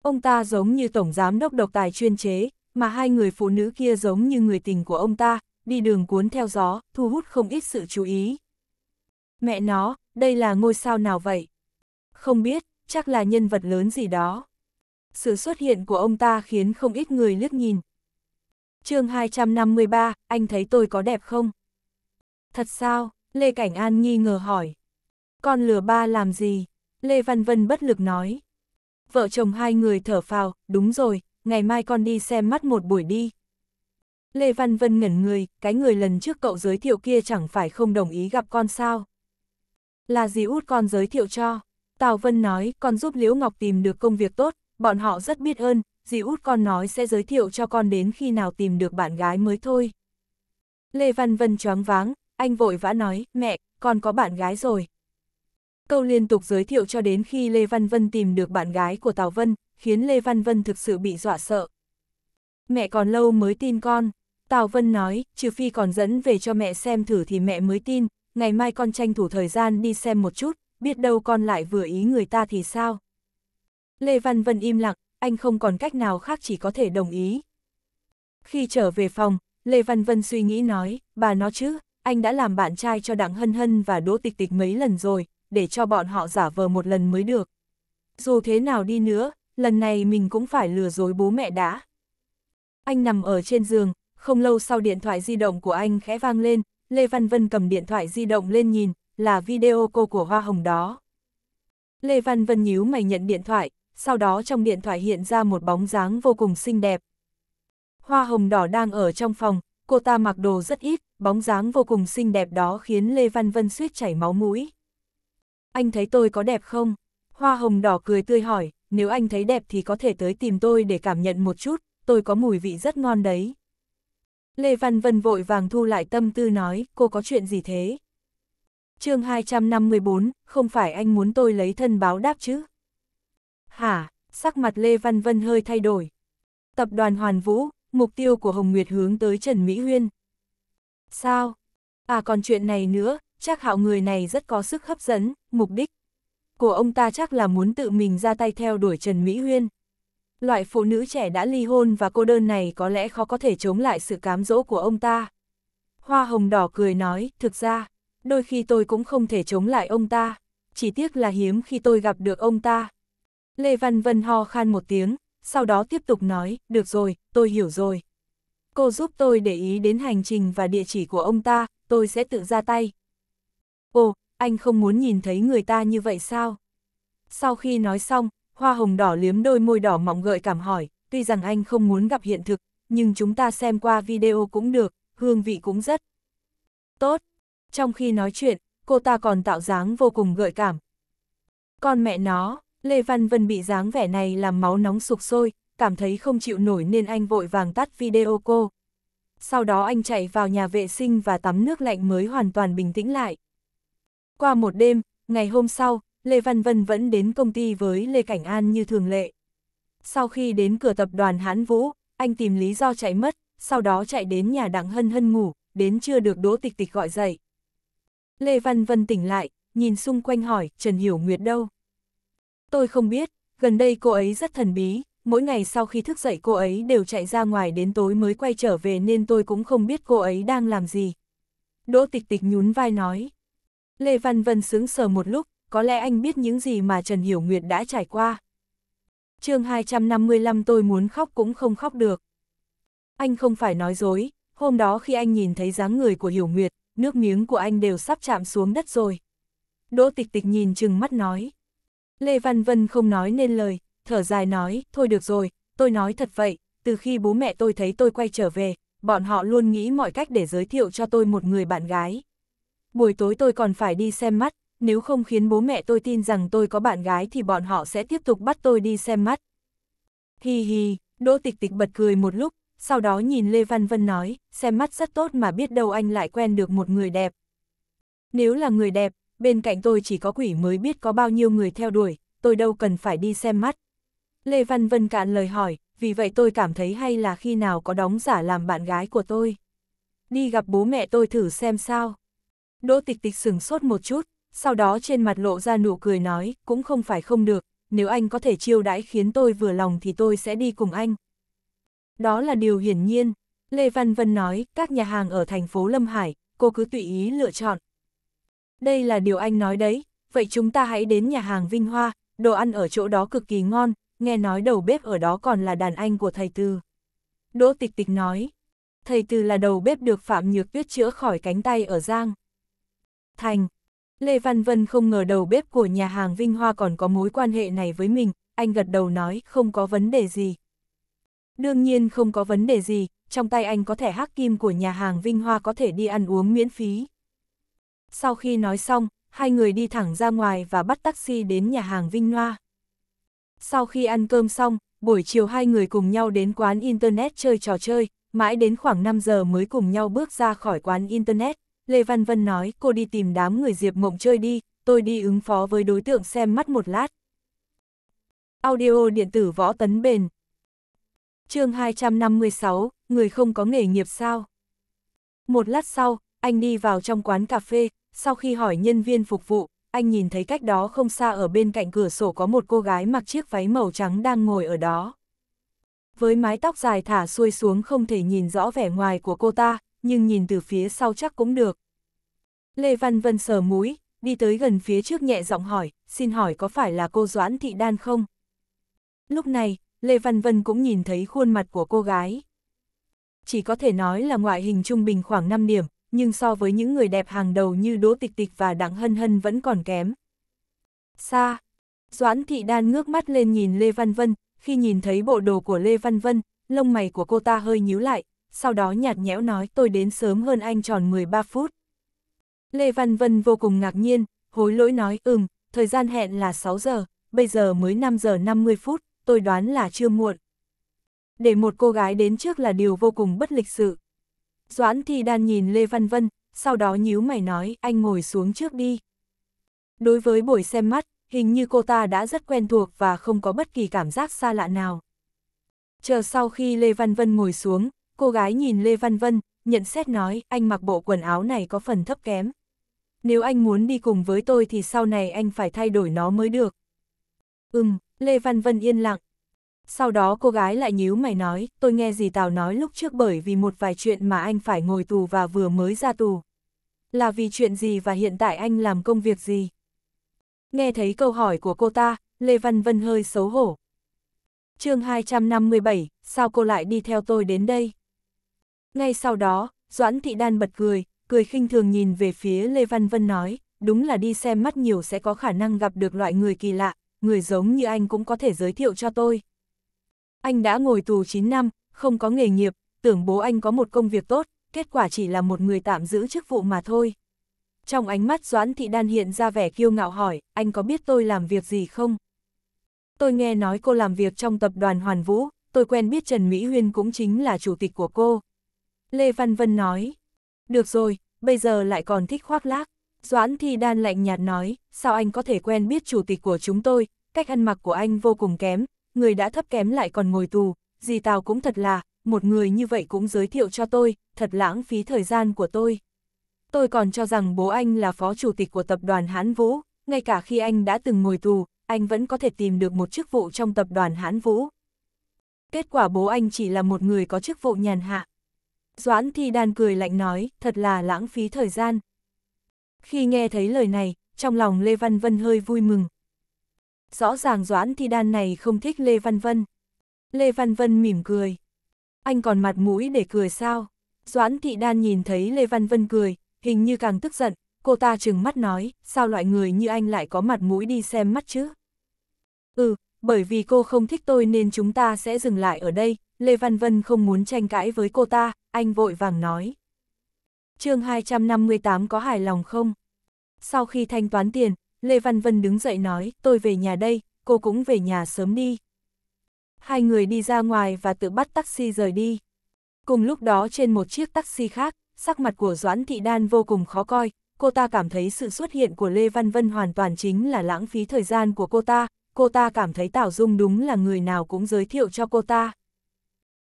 Ông ta giống như tổng giám đốc độc tài chuyên chế, mà hai người phụ nữ kia giống như người tình của ông ta, đi đường cuốn theo gió, thu hút không ít sự chú ý. Mẹ nó, đây là ngôi sao nào vậy? Không biết, chắc là nhân vật lớn gì đó. Sự xuất hiện của ông ta khiến không ít người liếc nhìn. chương 253, anh thấy tôi có đẹp không? Thật sao? Lê Cảnh An nghi ngờ hỏi. Con lừa ba làm gì? Lê Văn Vân bất lực nói. Vợ chồng hai người thở phào, đúng rồi, ngày mai con đi xem mắt một buổi đi. Lê Văn Vân ngẩn người, cái người lần trước cậu giới thiệu kia chẳng phải không đồng ý gặp con sao? Là gì út con giới thiệu cho? Tào Vân nói, con giúp Liễu Ngọc tìm được công việc tốt, bọn họ rất biết ơn, dì út con nói sẽ giới thiệu cho con đến khi nào tìm được bạn gái mới thôi. Lê Văn Vân choáng váng, anh vội vã nói, mẹ, con có bạn gái rồi. Câu liên tục giới thiệu cho đến khi Lê Văn Vân tìm được bạn gái của Tào Vân, khiến Lê Văn Vân thực sự bị dọa sợ. Mẹ còn lâu mới tin con, Tào Vân nói, trừ phi còn dẫn về cho mẹ xem thử thì mẹ mới tin, ngày mai con tranh thủ thời gian đi xem một chút, biết đâu con lại vừa ý người ta thì sao? Lê Văn Vân im lặng, anh không còn cách nào khác chỉ có thể đồng ý. Khi trở về phòng, Lê Văn Vân suy nghĩ nói, bà nó chứ, anh đã làm bạn trai cho Đặng Hân Hân và Đỗ Tịch Tịch mấy lần rồi, để cho bọn họ giả vờ một lần mới được. Dù thế nào đi nữa, lần này mình cũng phải lừa dối bố mẹ đã. Anh nằm ở trên giường, không lâu sau điện thoại di động của anh khẽ vang lên, Lê Văn Vân cầm điện thoại di động lên nhìn, là video cô của Hoa Hồng đó. Lê Văn Vân nhíu mày nhận điện thoại, sau đó trong điện thoại hiện ra một bóng dáng vô cùng xinh đẹp. Hoa Hồng đỏ đang ở trong phòng, cô ta mặc đồ rất ít, bóng dáng vô cùng xinh đẹp đó khiến Lê Văn Vân suýt chảy máu mũi. Anh thấy tôi có đẹp không? Hoa Hồng đỏ cười tươi hỏi, nếu anh thấy đẹp thì có thể tới tìm tôi để cảm nhận một chút, tôi có mùi vị rất ngon đấy. Lê Văn Vân vội vàng thu lại tâm tư nói, cô có chuyện gì thế? chương 254, không phải anh muốn tôi lấy thân báo đáp chứ? Hả, sắc mặt Lê Văn Vân hơi thay đổi. Tập đoàn Hoàn Vũ, mục tiêu của Hồng Nguyệt hướng tới Trần Mỹ Huyên. Sao? À còn chuyện này nữa, chắc hạo người này rất có sức hấp dẫn, mục đích của ông ta chắc là muốn tự mình ra tay theo đuổi Trần Mỹ Huyên. Loại phụ nữ trẻ đã ly hôn và cô đơn này có lẽ khó có thể chống lại sự cám dỗ của ông ta. Hoa hồng đỏ cười nói, thực ra, đôi khi tôi cũng không thể chống lại ông ta, chỉ tiếc là hiếm khi tôi gặp được ông ta. Lê Văn Vân ho khan một tiếng, sau đó tiếp tục nói, được rồi, tôi hiểu rồi. Cô giúp tôi để ý đến hành trình và địa chỉ của ông ta, tôi sẽ tự ra tay. Ồ, anh không muốn nhìn thấy người ta như vậy sao? Sau khi nói xong, hoa hồng đỏ liếm đôi môi đỏ mọng gợi cảm hỏi, tuy rằng anh không muốn gặp hiện thực, nhưng chúng ta xem qua video cũng được, hương vị cũng rất tốt trong khi nói chuyện, cô ta còn tạo dáng vô cùng gợi cảm. Con mẹ nó, Lê Văn Vân bị dáng vẻ này làm máu nóng sục sôi, cảm thấy không chịu nổi nên anh vội vàng tắt video cô. Sau đó anh chạy vào nhà vệ sinh và tắm nước lạnh mới hoàn toàn bình tĩnh lại. Qua một đêm, ngày hôm sau, Lê Văn Vân vẫn đến công ty với Lê Cảnh An như thường lệ. Sau khi đến cửa tập đoàn Hãn Vũ, anh tìm lý do chạy mất, sau đó chạy đến nhà Đặng Hân Hân ngủ, đến chưa được Đỗ Tịch Tịch gọi dậy. Lê Văn Vân tỉnh lại, nhìn xung quanh hỏi, Trần Hiểu Nguyệt đâu? Tôi không biết, gần đây cô ấy rất thần bí, mỗi ngày sau khi thức dậy cô ấy đều chạy ra ngoài đến tối mới quay trở về nên tôi cũng không biết cô ấy đang làm gì. Đỗ tịch tịch nhún vai nói. Lê Văn Vân sướng sờ một lúc, có lẽ anh biết những gì mà Trần Hiểu Nguyệt đã trải qua. chương 255 tôi muốn khóc cũng không khóc được. Anh không phải nói dối, hôm đó khi anh nhìn thấy dáng người của Hiểu Nguyệt, nước miếng của anh đều sắp chạm xuống đất rồi. Đỗ tịch tịch nhìn chừng mắt nói. Lê Văn Vân không nói nên lời, thở dài nói, thôi được rồi, tôi nói thật vậy, từ khi bố mẹ tôi thấy tôi quay trở về, bọn họ luôn nghĩ mọi cách để giới thiệu cho tôi một người bạn gái. Buổi tối tôi còn phải đi xem mắt, nếu không khiến bố mẹ tôi tin rằng tôi có bạn gái thì bọn họ sẽ tiếp tục bắt tôi đi xem mắt. Hi hi, Đỗ Tịch Tịch bật cười một lúc, sau đó nhìn Lê Văn Vân nói, xem mắt rất tốt mà biết đâu anh lại quen được một người đẹp. Nếu là người đẹp, bên cạnh tôi chỉ có quỷ mới biết có bao nhiêu người theo đuổi, tôi đâu cần phải đi xem mắt. Lê Văn Vân cạn lời hỏi, vì vậy tôi cảm thấy hay là khi nào có đóng giả làm bạn gái của tôi. Đi gặp bố mẹ tôi thử xem sao. Đỗ tịch tịch sừng sốt một chút, sau đó trên mặt lộ ra nụ cười nói, cũng không phải không được, nếu anh có thể chiêu đãi khiến tôi vừa lòng thì tôi sẽ đi cùng anh. Đó là điều hiển nhiên. Lê Văn Vân nói, các nhà hàng ở thành phố Lâm Hải, cô cứ tùy ý lựa chọn. Đây là điều anh nói đấy, vậy chúng ta hãy đến nhà hàng Vinh Hoa, đồ ăn ở chỗ đó cực kỳ ngon, nghe nói đầu bếp ở đó còn là đàn anh của thầy Tư. Đỗ Tịch Tịch nói, thầy Tư là đầu bếp được Phạm Nhược Tuyết chữa khỏi cánh tay ở Giang. Thành, Lê Văn Vân không ngờ đầu bếp của nhà hàng Vinh Hoa còn có mối quan hệ này với mình, anh gật đầu nói không có vấn đề gì. Đương nhiên không có vấn đề gì, trong tay anh có thẻ hắc kim của nhà hàng Vinh Hoa có thể đi ăn uống miễn phí. Sau khi nói xong, hai người đi thẳng ra ngoài và bắt taxi đến nhà hàng Vinh Hoa. Sau khi ăn cơm xong, buổi chiều hai người cùng nhau đến quán Internet chơi trò chơi, mãi đến khoảng 5 giờ mới cùng nhau bước ra khỏi quán Internet. Lê Văn Vân nói cô đi tìm đám người Diệp Mộng chơi đi, tôi đi ứng phó với đối tượng xem mắt một lát. Audio điện tử võ tấn bền chương 256, người không có nghề nghiệp sao? Một lát sau, anh đi vào trong quán cà phê, sau khi hỏi nhân viên phục vụ, anh nhìn thấy cách đó không xa ở bên cạnh cửa sổ có một cô gái mặc chiếc váy màu trắng đang ngồi ở đó. Với mái tóc dài thả xuôi xuống không thể nhìn rõ vẻ ngoài của cô ta, nhưng nhìn từ phía sau chắc cũng được. Lê Văn Vân sờ mũi, đi tới gần phía trước nhẹ giọng hỏi, xin hỏi có phải là cô Doãn Thị Đan không? Lúc này, Lê Văn Vân cũng nhìn thấy khuôn mặt của cô gái. Chỉ có thể nói là ngoại hình trung bình khoảng 5 điểm, nhưng so với những người đẹp hàng đầu như Đỗ Tịch Tịch và Đặng Hân Hân vẫn còn kém. Xa, Doãn Thị Đan ngước mắt lên nhìn Lê Văn Vân, khi nhìn thấy bộ đồ của Lê Văn Vân, lông mày của cô ta hơi nhíu lại, sau đó nhạt nhẽo nói tôi đến sớm hơn anh tròn 13 phút. Lê Văn Vân vô cùng ngạc nhiên, hối lỗi nói ừm, thời gian hẹn là 6 giờ, bây giờ mới 5 giờ 50 phút tôi đoán là chưa muộn. Để một cô gái đến trước là điều vô cùng bất lịch sự. Doãn Thi Đan nhìn Lê Văn Vân, sau đó nhíu mày nói, anh ngồi xuống trước đi. Đối với buổi xem mắt, hình như cô ta đã rất quen thuộc và không có bất kỳ cảm giác xa lạ nào. Chờ sau khi Lê Văn Vân ngồi xuống, cô gái nhìn Lê Văn Vân, nhận xét nói, anh mặc bộ quần áo này có phần thấp kém. Nếu anh muốn đi cùng với tôi thì sau này anh phải thay đổi nó mới được. Ừm, Lê Văn Vân yên lặng. Sau đó cô gái lại nhíu mày nói, tôi nghe gì Tào nói lúc trước bởi vì một vài chuyện mà anh phải ngồi tù và vừa mới ra tù. Là vì chuyện gì và hiện tại anh làm công việc gì? Nghe thấy câu hỏi của cô ta, Lê Văn Vân hơi xấu hổ. chương 257, sao cô lại đi theo tôi đến đây? Ngay sau đó, Doãn Thị Đan bật cười, cười khinh thường nhìn về phía Lê Văn Vân nói, đúng là đi xem mắt nhiều sẽ có khả năng gặp được loại người kỳ lạ, người giống như anh cũng có thể giới thiệu cho tôi. Anh đã ngồi tù 9 năm, không có nghề nghiệp, tưởng bố anh có một công việc tốt, kết quả chỉ là một người tạm giữ chức vụ mà thôi. Trong ánh mắt Doãn Thị Đan hiện ra vẻ kiêu ngạo hỏi, anh có biết tôi làm việc gì không? Tôi nghe nói cô làm việc trong tập đoàn Hoàn Vũ, tôi quen biết Trần Mỹ Huyên cũng chính là chủ tịch của cô. Lê Văn Vân nói, được rồi, bây giờ lại còn thích khoác lác. Doãn Thi Đan lạnh nhạt nói, sao anh có thể quen biết chủ tịch của chúng tôi, cách ăn mặc của anh vô cùng kém, người đã thấp kém lại còn ngồi tù, gì tào cũng thật là, một người như vậy cũng giới thiệu cho tôi, thật lãng phí thời gian của tôi. Tôi còn cho rằng bố anh là phó chủ tịch của tập đoàn Hán Vũ, ngay cả khi anh đã từng ngồi tù, anh vẫn có thể tìm được một chức vụ trong tập đoàn Hán Vũ. Kết quả bố anh chỉ là một người có chức vụ nhàn hạ. Doãn Thi Đan cười lạnh nói, thật là lãng phí thời gian, khi nghe thấy lời này, trong lòng Lê Văn Vân hơi vui mừng. Rõ ràng Doãn Thi Đan này không thích Lê Văn Vân. Lê Văn Vân mỉm cười. Anh còn mặt mũi để cười sao? Doãn Thị Đan nhìn thấy Lê Văn Vân cười, hình như càng tức giận, cô ta trừng mắt nói, sao loại người như anh lại có mặt mũi đi xem mắt chứ? Ừ, bởi vì cô không thích tôi nên chúng ta sẽ dừng lại ở đây, Lê Văn Vân không muốn tranh cãi với cô ta, anh vội vàng nói chương 258 có hài lòng không? Sau khi thanh toán tiền, Lê Văn Vân đứng dậy nói, tôi về nhà đây, cô cũng về nhà sớm đi. Hai người đi ra ngoài và tự bắt taxi rời đi. Cùng lúc đó trên một chiếc taxi khác, sắc mặt của Doãn Thị Đan vô cùng khó coi, cô ta cảm thấy sự xuất hiện của Lê Văn Vân hoàn toàn chính là lãng phí thời gian của cô ta, cô ta cảm thấy Tảo Dung đúng là người nào cũng giới thiệu cho cô ta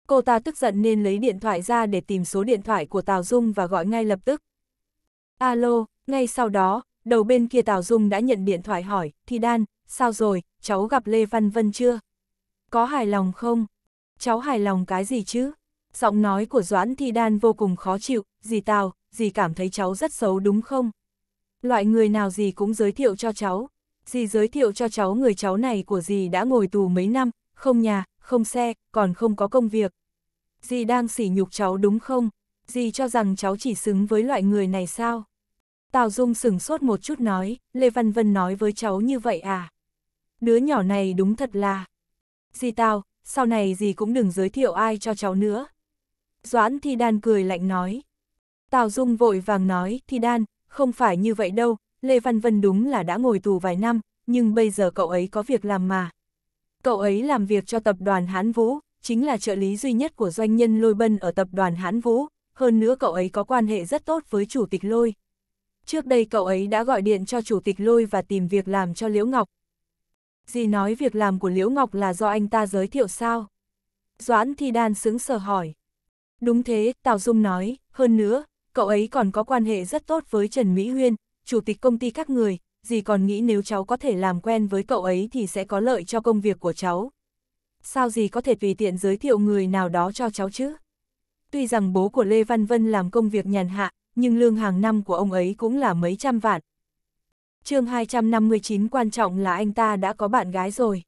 cô ta tức giận nên lấy điện thoại ra để tìm số điện thoại của Tào Dung và gọi ngay lập tức. Alo, ngay sau đó, đầu bên kia Tào Dung đã nhận điện thoại hỏi, Thi Đan, sao rồi, cháu gặp Lê Văn Vân chưa? Có hài lòng không? Cháu hài lòng cái gì chứ? Giọng nói của Doãn Thi Đan vô cùng khó chịu, dì Tào, dì cảm thấy cháu rất xấu đúng không? Loại người nào dì cũng giới thiệu cho cháu. Dì giới thiệu cho cháu người cháu này của dì đã ngồi tù mấy năm, không nhà, không xe, còn không có công việc. Dì đang sỉ nhục cháu đúng không? Dì cho rằng cháu chỉ xứng với loại người này sao? Tào Dung sửng sốt một chút nói, Lê Văn Vân nói với cháu như vậy à? Đứa nhỏ này đúng thật là... Dì Tào, sau này dì cũng đừng giới thiệu ai cho cháu nữa. Doãn Thi Đan cười lạnh nói. Tào Dung vội vàng nói, Thi Đan, không phải như vậy đâu, Lê Văn Vân đúng là đã ngồi tù vài năm, nhưng bây giờ cậu ấy có việc làm mà, Cậu ấy làm việc cho tập đoàn Hán Vũ, chính là trợ lý duy nhất của doanh nhân Lôi Bân ở tập đoàn Hán Vũ, hơn nữa cậu ấy có quan hệ rất tốt với chủ tịch Lôi. Trước đây cậu ấy đã gọi điện cho chủ tịch Lôi và tìm việc làm cho Liễu Ngọc. Dì nói việc làm của Liễu Ngọc là do anh ta giới thiệu sao? Doãn Thi Đan sướng sờ hỏi. Đúng thế, Tào Dung nói, hơn nữa, cậu ấy còn có quan hệ rất tốt với Trần Mỹ Huyên, chủ tịch công ty các người, dì còn nghĩ nếu cháu có thể làm quen với cậu ấy thì sẽ có lợi cho công việc của cháu. Sao dì có thể tùy tiện giới thiệu người nào đó cho cháu chứ? Tuy rằng bố của Lê Văn Vân làm công việc nhàn hạ, nhưng lương hàng năm của ông ấy cũng là mấy trăm vạn. chương 259 quan trọng là anh ta đã có bạn gái rồi.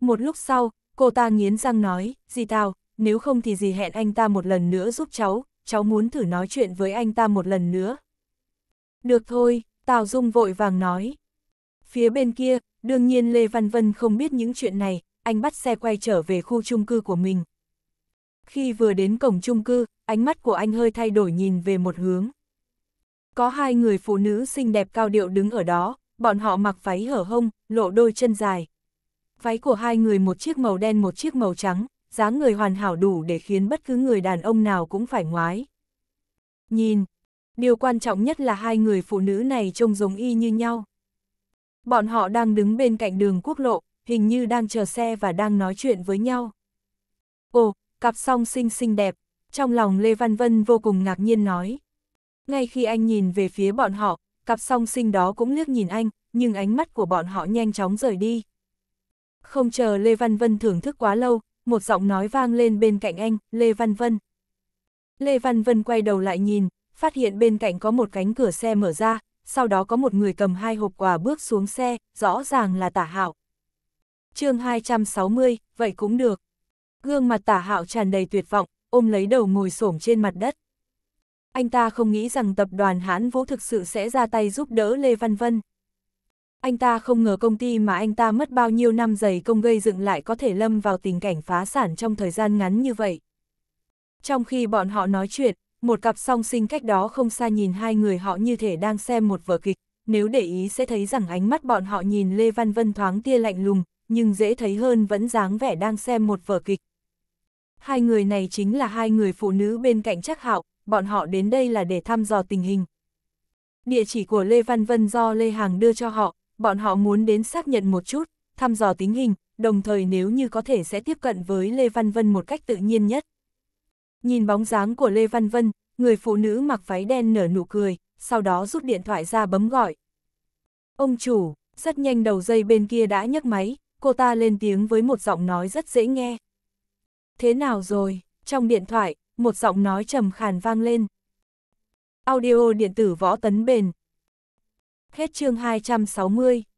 Một lúc sau, cô ta nghiến răng nói, dì tao, nếu không thì dì hẹn anh ta một lần nữa giúp cháu, cháu muốn thử nói chuyện với anh ta một lần nữa. Được thôi, Tào Dung vội vàng nói. Phía bên kia, đương nhiên Lê Văn Vân không biết những chuyện này, anh bắt xe quay trở về khu chung cư của mình. Khi vừa đến cổng chung cư, ánh mắt của anh hơi thay đổi nhìn về một hướng. Có hai người phụ nữ xinh đẹp cao điệu đứng ở đó, bọn họ mặc váy hở hông, lộ đôi chân dài. Váy của hai người một chiếc màu đen một chiếc màu trắng, dáng người hoàn hảo đủ để khiến bất cứ người đàn ông nào cũng phải ngoái. Nhìn, Điều quan trọng nhất là hai người phụ nữ này trông giống y như nhau. Bọn họ đang đứng bên cạnh đường quốc lộ, hình như đang chờ xe và đang nói chuyện với nhau. Ồ, cặp song sinh xinh đẹp, trong lòng Lê Văn Vân vô cùng ngạc nhiên nói. Ngay khi anh nhìn về phía bọn họ, cặp song sinh đó cũng liếc nhìn anh, nhưng ánh mắt của bọn họ nhanh chóng rời đi. Không chờ Lê Văn Vân thưởng thức quá lâu, một giọng nói vang lên bên cạnh anh, Lê Văn Vân. Lê Văn Vân quay đầu lại nhìn, phát hiện bên cạnh có một cánh cửa xe mở ra, sau đó có một người cầm hai hộp quà bước xuống xe, rõ ràng là tả hạo. chương 260, vậy cũng được. Gương mặt tả hạo tràn đầy tuyệt vọng, ôm lấy đầu ngồi xổm trên mặt đất. Anh ta không nghĩ rằng tập đoàn Hãn Vũ thực sự sẽ ra tay giúp đỡ Lê Văn Vân. Anh ta không ngờ công ty mà anh ta mất bao nhiêu năm giày công gây dựng lại có thể lâm vào tình cảnh phá sản trong thời gian ngắn như vậy. Trong khi bọn họ nói chuyện, một cặp song sinh cách đó không xa nhìn hai người họ như thể đang xem một vở kịch, nếu để ý sẽ thấy rằng ánh mắt bọn họ nhìn Lê Văn Vân thoáng tia lạnh lùng, nhưng dễ thấy hơn vẫn dáng vẻ đang xem một vở kịch. Hai người này chính là hai người phụ nữ bên cạnh chắc Hạo, bọn họ đến đây là để thăm dò tình hình. Địa chỉ của Lê Văn Vân do Lê Hàng đưa cho họ, bọn họ muốn đến xác nhận một chút, thăm dò tình hình, đồng thời nếu như có thể sẽ tiếp cận với Lê Văn Vân một cách tự nhiên nhất. Nhìn bóng dáng của Lê Văn Vân, người phụ nữ mặc váy đen nở nụ cười, sau đó rút điện thoại ra bấm gọi. Ông chủ, rất nhanh đầu dây bên kia đã nhấc máy, cô ta lên tiếng với một giọng nói rất dễ nghe. Thế nào rồi? Trong điện thoại, một giọng nói trầm khàn vang lên. Audio điện tử võ tấn bền. Hết chương 260.